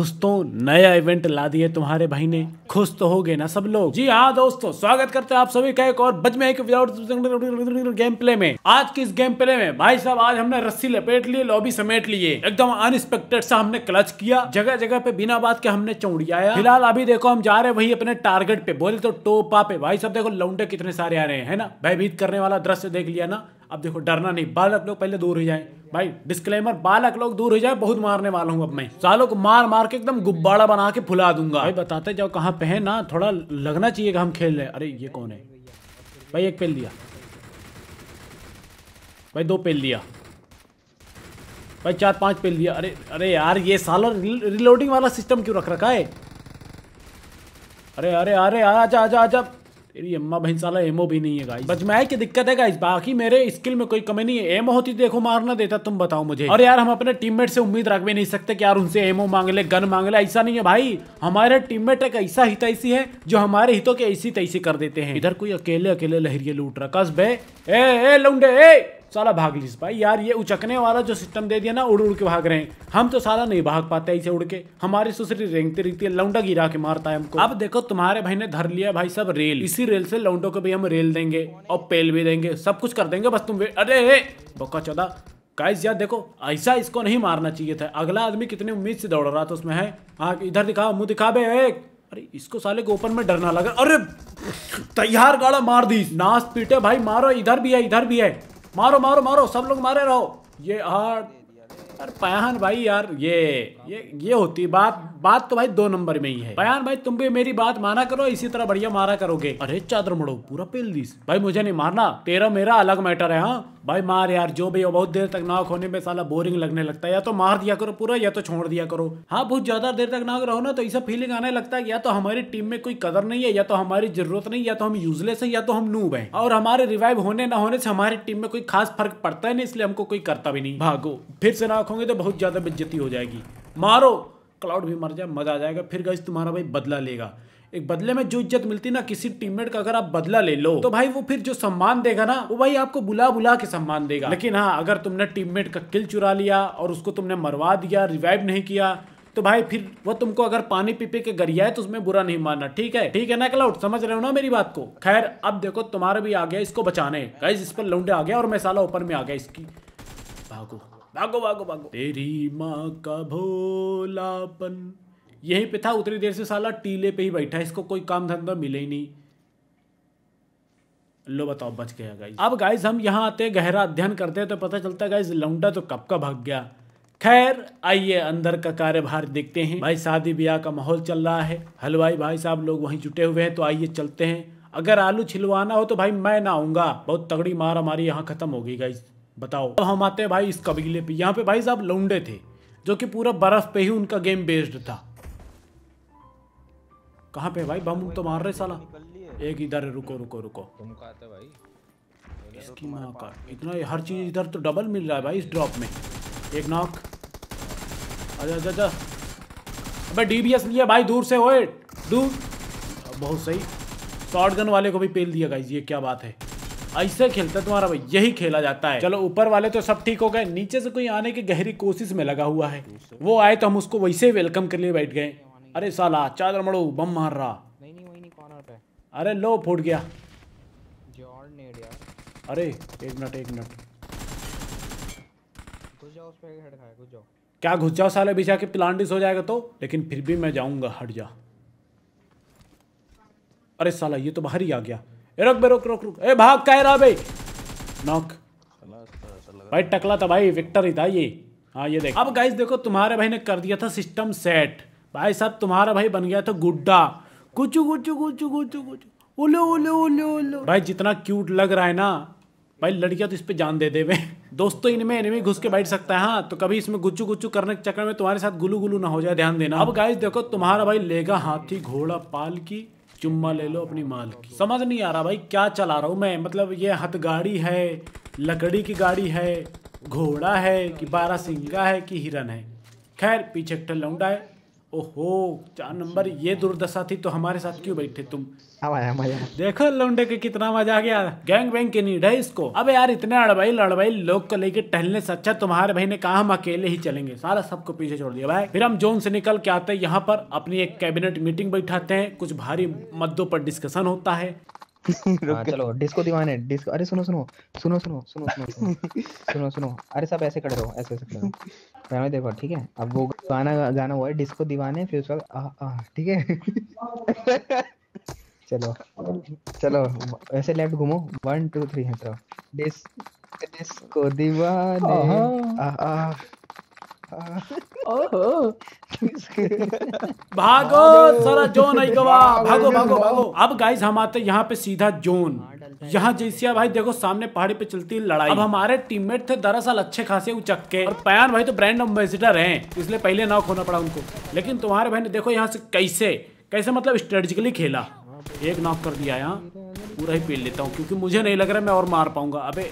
दोस्तों नया इवेंट ला दिए तुम्हारे भाई ने खुश तो हो गए ना सब लोग जी हाँ दोस्तों स्वागत करते हैं आप सभी का एक और बच में एक गेम प्ले में आज की इस गेम प्ले में भाई साहब आज हमने रस्सी लपेट लिए लॉबी समेट लिए एकदम अनएक्सपेक्टेड सा हमने क्लच किया जगह जगह पे बिना बात के हमने चौड़ियाया फिलहाल अभी देखो हम जा रहे वही अपने टारगेट पे बोले तो टोपा पे भाई साहब देखो लौंडे कितने सारे आ रहे हैं ना भयभीत करने वाला दृश्य देख लिया ना अब देखो डरना नहीं बालक लोग पहले दूर हो जाए भाई डिस्क्लेमर बालक लोग दूर हो जाए बहुत मारने वाला हूँ अब मैं सालों को मार मार के एकदम गुब्बारा बना के फुला दूंगा भाई बताते जाओ कहाँ पे है ना थोड़ा लगना चाहिए कि हम खेल रहे अरे ये कौन है भाई एक पेल दिया भाई दो पेल दिया भाई चार पांच पेल दिया अरे अरे यार ये साला रिलोडिंग वाला सिस्टम क्यों रख रखा है अरे अरे अरे आजा आजा आजा तेरी अम्मा बहन साला एमओ भी नहीं है गाइस बजमैक की दिक्कत है गाइस बाकी मेरे स्किल में कोई कमी नहीं है एमओ होती देखो मारना देता तुम बताओ मुझे और यार हम अपने टीममेट से उम्मीद रख भी नहीं सकते कि यार उनसे एमओ मांग ले गन मांग ले ऐसा नहीं है भाई हमारे टीममेट एक ऐसा हित तो ऐसी है जो हमारे हितों के ऐसी तैसी कर देते हैं इधर कोई अकेले अकेले लहरिये लूट रहा कस बे ए लौंडे ए साला भाग लीजिए भाई यार ये उचकने वाला जो सिस्टम दे दिया ना उड़ उड़ के भाग रहे हैं हम तो साला नहीं भाग पाते इसे उड़ के हमारी सुसरी रेंगती रहती है लौंडा गिरा के मारता है हमको अब देखो तुम्हारे भाई ने धर लिया भाई सब रेल इसी रेल से लौंडो को भी हम रेल देंगे और पेल भी देंगे सब कुछ कर देंगे बस तुम अरे बोका चौदा काइस यार देखो ऐसा इसको नहीं मारना चाहिए था अगला आदमी कितनी उम्मीद से दौड़ रहा था उसमें है हाँ इधर दिखा मुंह दिखा बे अरे इसको साले को ओपन में डरना लगा अरे तैयार गाड़ा मार दी नाश पीटे भाई मारो इधर भी है इधर भी है मारो मारो मारो सब लोग मारे रहो ये हार अरे पहन भाई यार ये ये ये होती बात बात तो भाई दो नंबर में ही है बयान भाई तुम भी मेरी बात माना करो इसी तरह बढ़िया मारा करोगे अरे चादर मुड़ो पूरा पेल दीस भाई मुझे नहीं मारना तेरा मेरा अलग मैटर है हाँ भाई मार यार जो भी हो बहुत देर तक नाक होने में साला बोरिंग लगने लगता है या तो मार दिया करो पूरा या तो छोड़ दिया करो हाँ बहुत ज्यादा देर तक नाक रहो ना तो ऐसा फीलिंग आने लगता है या तो हमारी टीम में कोई कदर नहीं है या तो हमारी जरूरत नहीं या तो हम यूजलेस है या तो हम नूब है और हमारे रिवाइव होने ना होने से हमारी टीम में कोई खास फर्क पड़ता है ना इसलिए हमको कोई करता भी नहीं भागो फिर से नाक होंगे तो बहुत ज्यादा बिज्जती हो जाएगी मारो क्लाउड भी मर जाए मज़ा आ जाएगा फिर गई तुम्हारा भाई बदला लेगा एक बदले में जो इज्जत मिलती ना किसी टीममेट का अगर आप बदला ले लो तो भाई वो फिर जो सम्मान देगा ना वो भाई आपको बुला बुला के सम्मान देगा लेकिन हाँ अगर तुमने टीममेट का किल चुरा लिया और उसको तुमने मरवा दिया रिवाइव नहीं किया तो भाई फिर वो तुमको अगर पानी पीपे के गरिया है तो उसमें बुरा नहीं मानना ठीक है ठीक है ना क्लाउड समझ रहे हो ना मेरी बात को खैर अब देखो तुम्हारा भी आ गया इसको बचाने गाइज इस पर लौंडे आ गया और मैं साला ऊपर में आ गया इसकी भागो भागो भागो भागो तेरी माँ का भोलापन यही पे था उतनी देर से साला टीले पे ही बैठा है इसको कोई काम धंधा मिले ही नहीं लो बताओ बच गया गाइज अब गाइज हम यहाँ आते हैं गहरा अध्ययन करते हैं तो पता चलता है गाइज लौंडा तो कब का भाग गया खैर आइए अंदर का कार्यभार देखते हैं भाई शादी ब्याह का माहौल चल रहा है हलवाई भाई साहब लोग वहीं जुटे हुए हैं तो आइए चलते हैं अगर आलू छिलवाना हो तो भाई मैं ना आऊंगा बहुत तगड़ी मारा मारी यहाँ खत्म हो गई गाइज बताओ अब हम आते हैं भाई इस कबीले पे यहाँ पे भाई साहब लौंडे थे जो कि पूरा बर्फ पे ही उनका गेम बेस्ड था कहाँ पे भाई बम तो मार रहे साला एक इधर रुको रुको रुको इसकी का इतना हर चीज़ इधर तो डबल मिल रहा है भाई इस ड्रॉप में एक नाक अच्छा अच्छा अबे डीबीएस लिया भाई दूर से हो दूर बहुत सही शॉर्ट गन वाले को भी पेल दिया गाई ये क्या बात है ऐसे खेलते तुम्हारा भाई यही खेला जाता है चलो ऊपर वाले तो सब ठीक हो गए नीचे से कोई आने की गहरी कोशिश में लगा हुआ है वो आए तो हम उसको वैसे ही वेलकम के लिए बैठ गए अरे साला चादर मड़ो बम मार रहा अरे लो फूट गया अरे एक मिनट एक मिनट क्या घुस जाओ साले बिछा के प्लांटिस हो जाएगा तो लेकिन फिर भी मैं जाऊंगा हट जा अरे साला ये तो बाहर ही आ गया रुक बे रुक रुक रुक ए भाग कह रहा भाई नॉक भाई टकला था भाई विक्टर ही था ये हाँ ये देख अब गाइस देखो तुम्हारे भाई ने कर दिया था सिस्टम सेट भाई साहब तुम्हारा भाई बन गया था गुड्डा कुछ कुछ कुछ कुछ कुछ ओले ओले ओले ओले भाई जितना क्यूट लग रहा है ना भाई लड़कियां तो इस पे जान दे देवे दोस्तों इनमें इनमें घुस के बैठ सकता है हाँ तो कभी इसमें गुच्चू गुच्चू करने के चक्कर में तुम्हारे साथ गुलू गुलू ना हो जाए ध्यान देना अब गाइस देखो तुम्हारा भाई लेगा हाथी घोड़ा पाल की चुम्मा ले लो अपनी माल की समझ नहीं आ रहा भाई क्या चला रहा हूँ मैं मतलब ये हथगाड़ी है लकड़ी की गाड़ी है घोड़ा है कि बारह सिंगा है कि हिरन है खैर पीछे एक लौंडा है ओहो चार नंबर ये दुर्दशा थी तो हमारे साथ क्यों बैठे तुम आया हाँ मजा हाँ हाँ। देखो लौंडे के कितना मजा आ गया गैंग बैंग की नीड है इसको अब यार इतने अड़बाई लड़बाई लोग को लेके टहलने से अच्छा तुम्हारे भाई ने कहा हम अकेले ही चलेंगे सारा सबको पीछे छोड़ दिया भाई फिर हम जोन से निकल के आते हैं यहाँ पर अपनी एक कैबिनेट मीटिंग बैठाते हैं कुछ भारी मद्दों पर डिस्कशन होता है हाँ, चलो डिस्को दीवाने डिस्को अरे सुनो सुनो सुनो सुनो सुनो सुनो सुनो सुनो अरे सब ऐसे खड़े रहो ऐसे ऐसे खड़े रहो मैं देखो ठीक है अब वो गाना गाना हुआ है डिस्को दीवाने फिर उसका ठीक है चलो चलो ऐसे लेफ्ट घूमो वन टू थ्री है तो डिस डिस्को दीवाने आ आ भागो सारा जोन आई गवा भागो भागो भागो अब गाइस हम आते यहाँ पे सीधा जोन यहाँ जैसिया भाई देखो सामने पहाड़ी पे चलती है लड़ाई अब हमारे टीममेट थे दरअसल अच्छे खासे उचक के और पयान भाई तो ब्रांड एम्बेसिडर हैं इसलिए पहले नॉक होना पड़ा उनको लेकिन तुम्हारे भाई ने देखो यहाँ से कैसे कैसे मतलब स्ट्रेटेजिकली खेला एक नॉक कर दिया यहाँ पूरा ही पील लेता हूँ क्योंकि मुझे नहीं लग रहा मैं और मार पाऊंगा अबे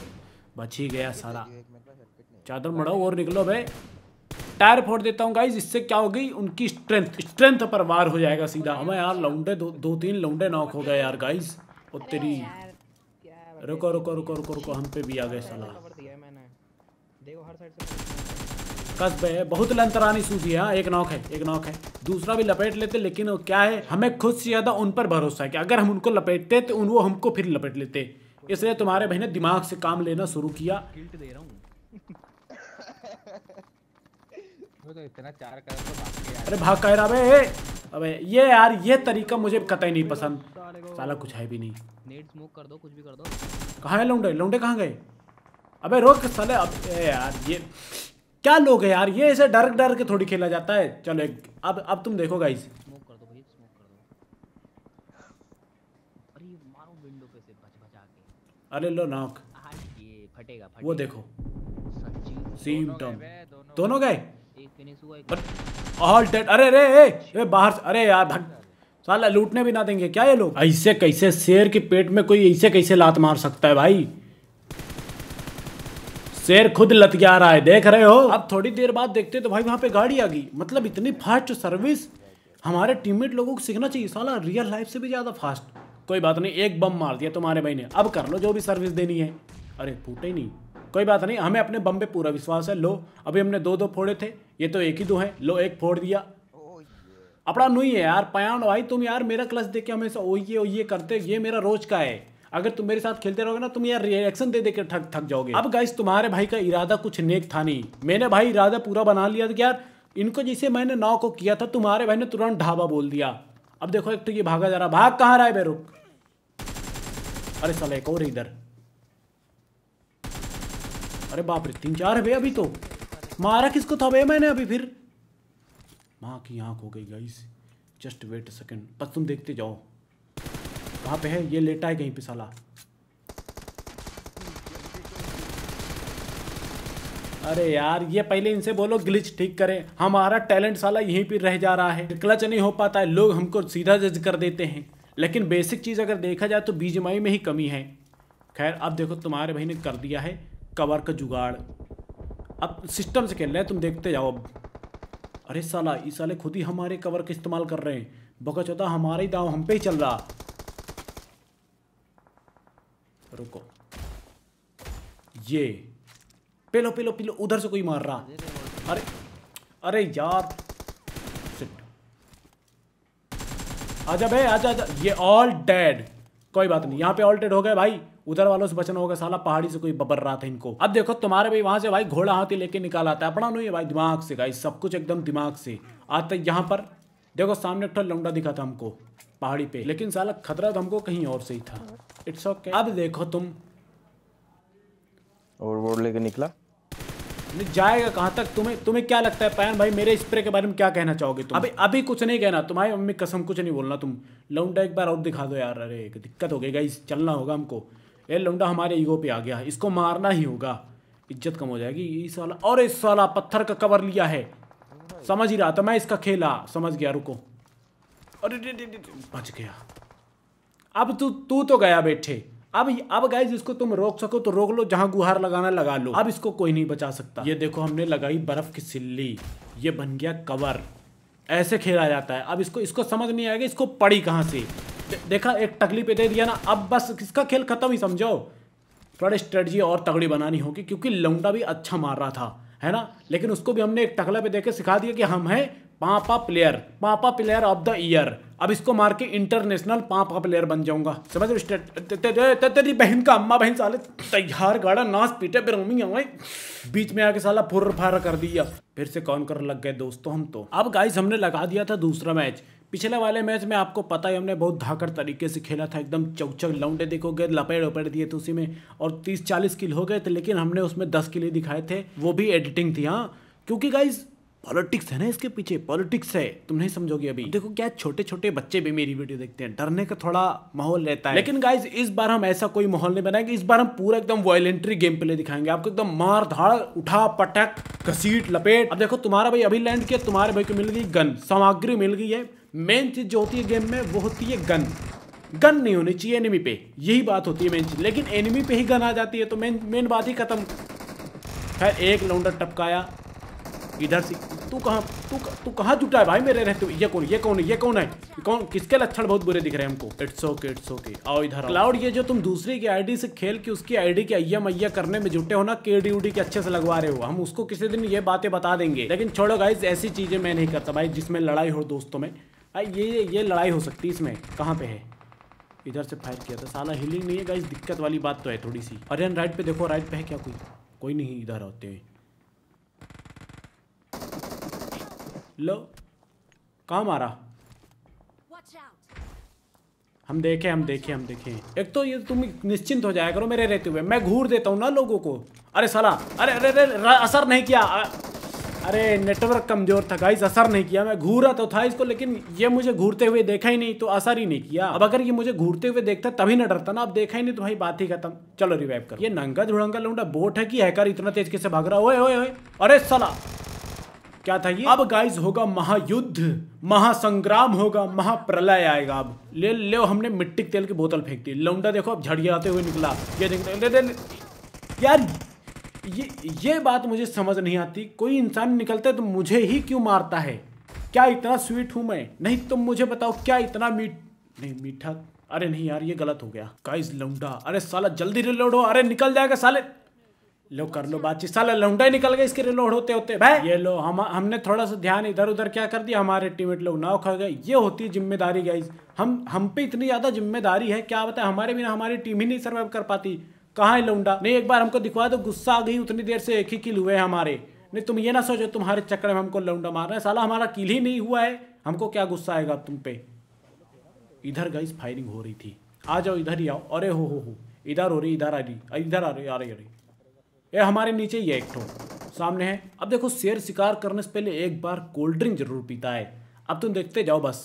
बच ही गया सारा चादर मड़ाओ और निकलो भाई टायर फोड़ देता हूँ गाइज इससे क्या हो गई उनकी स्ट्रेंथ स्ट्रेंथ पर वार हो जाएगा सीधा हमें यार लौंडे दो दो तीन लौंडे नॉक हो गए यार गाइज और तेरी रुको रुको रुको रुको रुको हम पे भी आ गए सलाह कस्बे है बहुत लंतरानी सूझी हाँ, है एक नॉक है एक नॉक है दूसरा भी लपेट लेते लेकिन वो क्या है हमें खुद से ज़्यादा उन पर भरोसा है कि अगर हम उनको लपेटते तो उन वो हमको फिर लपेट लेते इसलिए तुम्हारे बहने दिमाग से काम लेना शुरू किया तो तो अरे भाग कह रहा बे अबे ये यार ये तरीका मुझे कतई नहीं पसंद साला कुछ है भी नहीं नेट स्मोक कर दो कुछ भी कर दो कहाँ है लौंडे लौंडे कहाँ गए अबे रोक साले अब ए यार ये क्या लोग है यार ये ऐसे डर डर के थोड़ी खेला जाता है चलो एक अब अब तुम देखो गाइस अरे लो नॉक हाँ, ये फटेगा वो देखो सेम टर्म दोनों गए ऑल डेड अरे अरे ए बाहर अरे यार भग साला लूटने भी ना देंगे क्या ये लोग ऐसे कैसे शेर के पेट में कोई ऐसे कैसे लात मार सकता है भाई शेर खुद लत गया रहा है देख रहे हो अब थोड़ी देर बाद देखते तो भाई वहां पे गाड़ी आ गई मतलब इतनी फास्ट सर्विस हमारे टीममेट लोगों को सीखना चाहिए साला रियल लाइफ से भी ज़्यादा फास्ट कोई बात नहीं एक बम मार दिया तुम्हारे भाई ने अब कर लो जो भी सर्विस देनी है अरे फूटे ही नहीं कोई बात नहीं हमें अपने बम पे पूरा विश्वास है लो अभी हमने दो दो फोड़े थे ये तो एक ही दो है लो एक फोड़ दिया अपना नहीं है यार पयान भाई तुम यार मेरा क्लच देख के हमेशा ओ ये ओ ये करते ये मेरा रोज का है अगर तुम मेरे साथ खेलते रहोगे ना तुम यार रिएक्शन दे देकर थक थक जाओगे अब गाइस तुम्हारे भाई का इरादा कुछ नेक था नहीं मैंने भाई इरादा पूरा बना लिया था यार इनको जिसे मैंने नाव को किया था तुम्हारे भाई ने तुरंत ढाबा बोल दिया अब देखो एक तो ये भागा जा रहा भाग कहाँ रहा है बेरुख अरे सला एक और इधर अरे बाप रे तीन चार है भैया अभी तो मारा किसको था भाई मैंने अभी फिर माँ की आँख हो गई गाइस जस्ट वेट सेकेंड बस तुम देखते जाओ कहाँ पे है ये लेटा है कहीं पे साला अरे यार ये पहले इनसे बोलो ग्लिच ठीक करें हमारा टैलेंट साला यहीं पर रह जा रहा है क्लच नहीं हो पाता है लोग हमको सीधा जज कर देते हैं लेकिन बेसिक चीज़ अगर देखा जाए तो बीजमाई में ही कमी है खैर अब देखो तुम्हारे भाई ने कर दिया है कवर का जुगाड़ अब सिस्टम से खेल रहे हैं तुम देखते जाओ अब अरे साला इस साले खुद ही हमारे कवर का इस्तेमाल कर रहे हैं बका चौथा हमारा ही दाव हम पे ही चल रहा रुको ये पेलो पेलो पिलो उधर से कोई मार रहा अरे अरे यार आजा भाई आजा आजा ये ऑल डेड कोई बात नहीं यहाँ पे ऑल डेड हो गए भाई उधर वालों से बचना होगा साला पहाड़ी से कोई बबर रहा था इनको अब देखो तुम्हारे भाई वहां से भाई घोड़ा हाथी लेके निकाल आता है अपना नहीं है भाई दिमाग से गाई सब कुछ एकदम दिमाग से आते यहाँ पर देखो सामने एक लौंडा दिखा था हमको पहाड़ी पे लेकिन साला खतरा तो हमको कहीं और से ही था इट्स ओके okay. अब देखो तुम और लेके निकला नहीं जाएगा कहाँ तक तुम्हें तुम्हें क्या लगता है पैन भाई मेरे स्प्रे के बारे में क्या कहना चाहोगे तुम अभी अभी कुछ नहीं कहना तुम्हारी मम्मी कसम कुछ नहीं बोलना तुम लौंडा एक बार और दिखा दो यार अरे दिक्कत हो गई गई चलना होगा हमको ये लुंडा हमारे ईगो पे आ गया इसको मारना ही होगा इज्जत कम हो जाएगी ये साला और इस साला पत्थर का कवर लिया है समझ ही रहा था मैं इसका खेला समझ गया रुको अरे बच गया अब तू तू तो गया बैठे अब अब गए जिसको तुम रोक सको तो रोक लो जहां गुहार लगाना लगा लो अब इसको कोई नहीं बचा सकता ये देखो हमने लगाई बर्फ की सिल्ली ये बन गया कवर ऐसे खेला जाता है अब इसको इसको समझ नहीं आएगा इसको पड़ी कहाँ से देखा एक टकली पे दे दिया ना अब बस किसका खेल खत्म ही समझो थोड़ा स्ट्रेटजी और तगड़ी बनानी होगी क्योंकि लौंडा भी अच्छा मार रहा था है ना लेकिन उसको भी हमने एक टकला पे देके सिखा दिया कि हम हैं पापा प्लेयर पापा प्लेयर ऑफ द ईयर अब इसको मार के इंटरनेशनल पापा प्लेयर बन जाऊंगा समझ रहे तेरी बहन का अम्मा बहन साले तैयार गाड़ा नाच पीटे पे रोमिंग बीच में आके साला फुर फार कर दिया फिर से कौन कर लग गए दोस्तों हम तो अब गाइस हमने लगा दिया था दूसरा मैच पिछले वाले मैच में आपको पता ही हमने बहुत धाकर तरीके से खेला था एकदम चौचक लौंडे देखोगे लपेड़ उपेड़ दिए थे उसी में और तीस चालीस किल हो गए थे लेकिन हमने उसमें दस किले दिखाए थे वो भी एडिटिंग थी हाँ क्योंकि गाइज पॉलिटिक्स है ना इसके पीछे पॉलिटिक्स है तुम नहीं समझोगे अभी देखो क्या छोटे छोटे बच्चे भी मेरी वीडियो देखते हैं डरने का थोड़ा माहौल रहता है लेकिन गाइज इस बार हम ऐसा कोई माहौल नहीं बनाएंगे इस बार हम पूरा एकदम वॉयलेंट्री गेम प्ले दिखाएंगे आपको एकदम मार धाड़ उठा पटक घसीट लपेट अब देखो तुम्हारा भाई अभी लैंड किया तुम्हारे भाई को मिल गई गन सामग्री मिल गई है मेन चीज जो होती है गेम में वो होती है गन गन नहीं होनी चाहिए एनिमी पे यही बात होती है मेन चीज लेकिन एनिमी पे ही गन आ जाती है तो मेन मेन बात ही खत्म खैर एक लौंडर टपकाया इधर से तू कहाँ तू तू कहाँ जुटा है भाई मेरे रहते ये कौन ये कौन है ये कौन है कौन किसके लक्षण बहुत बुरे दिख रहे हैं हमको इट्स ओके इट्स ओके आओ इधर क्लाउड ये जो तुम दूसरे की आईडी से खेल के उसकी आईडी के अय्या मैया करने में जुटे हो ना के डी उडी के अच्छे से लगवा रहे हो हम उसको किसी दिन ये बातें बता देंगे लेकिन छोड़ो गाइज ऐसी चीजें मैं नहीं करता भाई जिसमें लड़ाई हो दोस्तों में भाई ये ये लड़ाई हो सकती है इसमें कहाँ पे है इधर से फायर किया था साला हिलिंग नहीं है गाइज दिक्कत वाली बात तो है थोड़ी सी अरे राइट पे देखो राइट पे है क्या कोई कोई नहीं इधर होते हैं लो कहाँ मारा हम देखे हम देखे हम देखे एक तो ये तुम निश्चिंत हो जाया करो मेरे रहते हुए मैं घूर देता हूँ ना लोगों को अरे सला अरे अरे अरे असर नहीं किया अरे नेटवर्क कमजोर था गाइस असर नहीं किया मैं घूरा तो था इसको लेकिन ये मुझे घूरते हुए देखा ही नहीं तो असर ही नहीं किया अब अगर ये मुझे घूरते हुए देखता तभी ना डरता ना अब देखा ही नहीं तो भाई बात ही खत्म चलो रिवाइव कर ये नंगा धुड़ंगा लौंडा बोट है कि हैकर इतना तेज कैसे भाग रहा है अरे सला क्या था ये अब गाइज होगा महायुद्ध महासंग्राम होगा महाप्रलय आएगा अब ले ले हमने मिट्टी तेल की बोतल फेंक दी लौंडा देखो अब झड़ियाते हुए निकला ये देखते यार ये ये बात मुझे समझ नहीं आती कोई इंसान निकलता है तो मुझे ही क्यों मारता है क्या इतना स्वीट हूं मैं नहीं तुम मुझे बताओ क्या इतना मीठ नहीं मीठा अरे नहीं यार ये गलत हो गया गाइस लौंडा अरे साला जल्दी रिलोड हो अरे निकल जाएगा साले लो कर लो बातचीत साला लौंडा ही निकल गए इसके रिलोड होते होते भाई ये लो हम हमने थोड़ा सा ध्यान इधर उधर क्या कर दिया हमारे टीममेट लोग ना खा गए ये होती है जिम्मेदारी गाइज हम हम पे इतनी ज़्यादा जिम्मेदारी है क्या बताए हमारे बिना हमारी टीम ही नहीं सर्वाइव कर पाती कहाँ है लौंडा नहीं एक बार हमको दिखवा दो गुस्सा आ गई उतनी देर से एक ही किल हुए हमारे नहीं तुम ये ना सोचो तुम्हारे चक्कर में हमको लौंडा मारना है साला हमारा किल ही नहीं हुआ है हमको क्या गुस्सा आएगा तुम पे इधर गाइज फायरिंग हो रही थी आ जाओ इधर ही आओ अरे हो हो हो इधर हो रही इधर आ रही इधर आ रही आ रही आ रही ये हमारे नीचे ये एक ठो सामने है अब देखो शेर शिकार करने से पहले एक बार कोल्ड ड्रिंक जरूर पीता है अब तुम देखते जाओ बस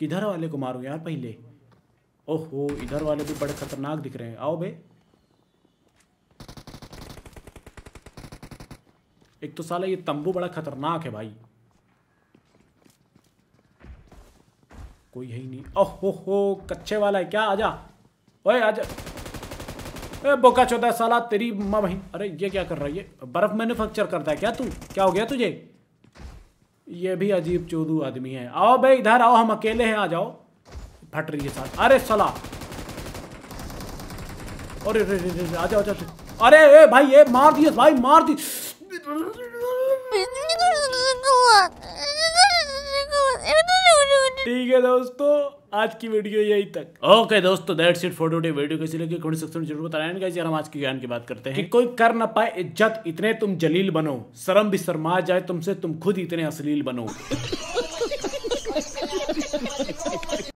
किधर वाले को मारो यार पहले ओहो इधर वाले भी बड़े खतरनाक दिख रहे हैं आओ बे एक तो साला ये तंबू बड़ा खतरनाक है भाई कोई है ही नहीं ओहो हो कच्चे वाला है क्या आजा ओए आजा बोका चौदह साल तेरी माँ भाई अरे ये क्या कर रहा है ये बर्फ मैन्युफैक्चर करता है क्या तू क्या हो गया तुझे ये भी अजीब चोदू आदमी है आओ भाई इधर आओ हम अकेले हैं आ जाओ फट रही है साथ अरे सला अरे रे रे रे आ जाओ जाओ अरे ए भाई ये मार दिए भाई मार दी ठीक है दोस्तों आज की वीडियो यही तक ओके दोस्तों that's it for today video कैसी लगी कमेंट सेक्शन में जरूर बताएं गाइस यार हम आज के ज्ञान की बात करते हैं कि कोई कर ना पाए इज्जत इतने तुम जलील बनो शर्म भी शर्मा जाए तुमसे तुम खुद इतने अश्लील बनो